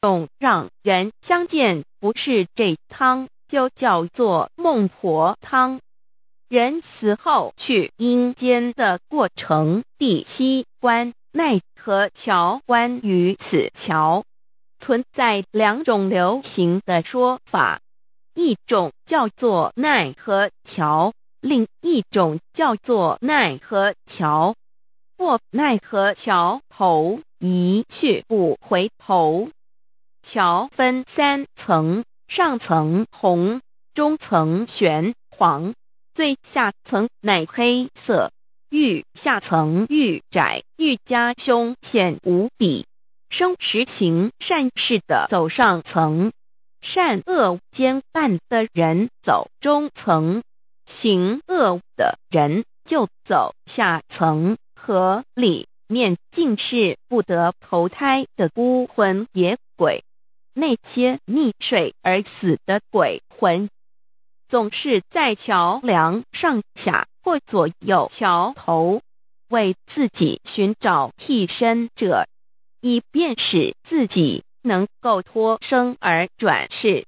总让人相见，不是这汤，就叫做孟婆汤。人死后去阴间的过程，第七关奈何桥。关于此桥，存在两种流行的说法：一种叫做奈何桥，另一种叫做奈何桥。过奈何桥，头一去不回头。桥分三层，上层红，中层玄黄，最下层乃黑色。欲下层欲窄，欲加凶险无比。生持行善事的走上层，善恶兼半的人走中层，行恶的人就走下层，和里面尽是不得投胎的孤魂野鬼。那些溺水而死的鬼魂，总是在桥梁上下或左右桥头，为自己寻找替身者，以便使自己能够脱生而转世。